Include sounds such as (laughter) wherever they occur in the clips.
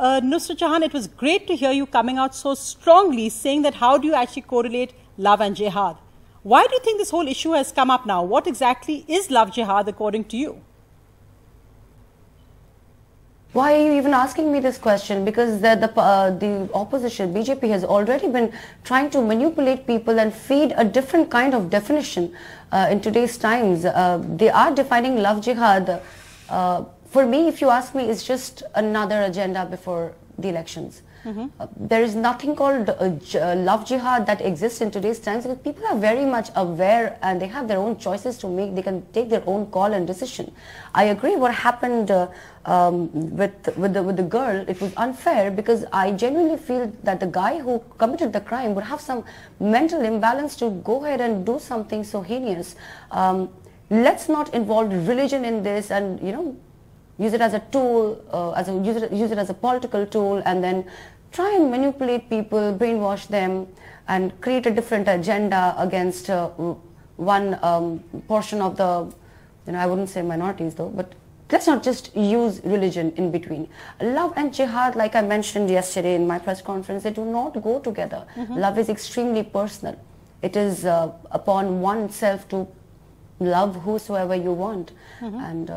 Uh, Nusra Jahan, it was great to hear you coming out so strongly saying that how do you actually correlate love and jihad? Why do you think this whole issue has come up now? What exactly is love jihad according to you? Why are you even asking me this question? Because the the, uh, the, opposition, BJP, has already been trying to manipulate people and feed a different kind of definition uh, in today's times. Uh, they are defining love jihad uh, for me, if you ask me, it's just another agenda before the elections. Mm -hmm. uh, there is nothing called uh, uh, love jihad that exists in today's times because people are very much aware and they have their own choices to make. They can take their own call and decision. I agree. What happened uh, um, with with the, with the girl, it was unfair because I genuinely feel that the guy who committed the crime would have some mental imbalance to go ahead and do something so heinous. Um, let's not involve religion in this, and you know use it as a tool, uh, as a use it, use it as a political tool, and then try and manipulate people, brainwash them, and create a different agenda against uh, one um, portion of the, you know, I wouldn't say minorities though, but let's not just use religion in between. Love and jihad, like I mentioned yesterday in my press conference, they do not go together. Mm -hmm. Love is extremely personal. It is uh, upon oneself to love whosoever you want mm -hmm. and uh,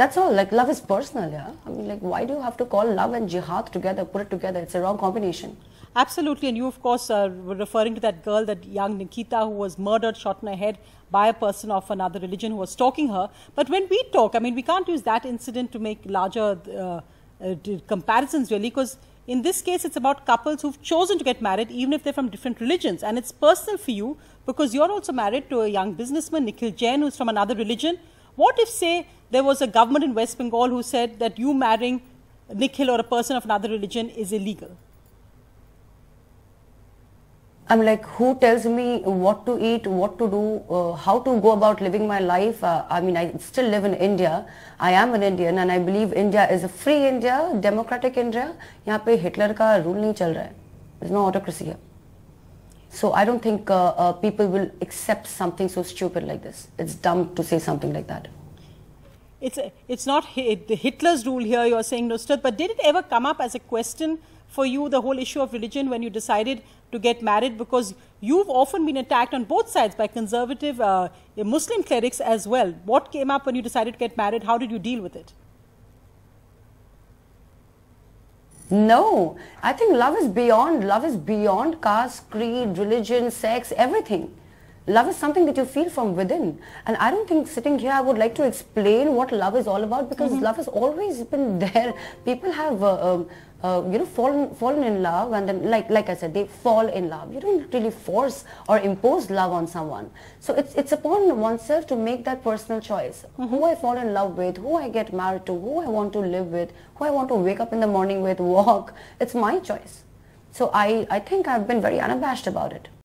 that's all like love is personal yeah i mean like why do you have to call love and jihad together put it together it's a wrong combination absolutely and you of course are uh, referring to that girl that young nikita who was murdered shot in the head by a person of another religion who was stalking her but when we talk i mean we can't use that incident to make larger uh, uh comparisons really because in this case, it's about couples who've chosen to get married, even if they're from different religions. And it's personal for you because you're also married to a young businessman, Nikhil Jain, who's from another religion. What if, say, there was a government in West Bengal who said that you marrying Nikhil or a person of another religion is illegal? I'm like, who tells me what to eat, what to do, uh, how to go about living my life? Uh, I mean, I still live in India. I am an Indian and I believe India is a free India, democratic India. यहाँ पे Hitler का rule नहीं चल रहा है. There's no autocracy here. So I don't think uh, uh, people will accept something so stupid like this. It's dumb to say something like that it's, it's not Hitler's rule here, you're saying Nusrat, but did it ever come up as a question for you, the whole issue of religion, when you decided to get married? Because you've often been attacked on both sides by conservative uh, Muslim clerics as well. What came up when you decided to get married? How did you deal with it? No, I think love is beyond. Love is beyond caste, creed, religion, sex, everything. Love is something that you feel from within. And I don't think sitting here I would like to explain what love is all about because mm -hmm. love has always been (laughs) there. People have, uh, um, uh, you know, fallen, fallen in love and then, like, like I said, they fall in love. You don't really force or impose love on someone. So it's, it's upon oneself to make that personal choice. Mm -hmm. Who mm-hmm. I fall in love with, who I get married to, who I want to live with, who I want to wake up in the morning with, (laughs) walk. It's my choice. So I, I think I've been very unabashed about it.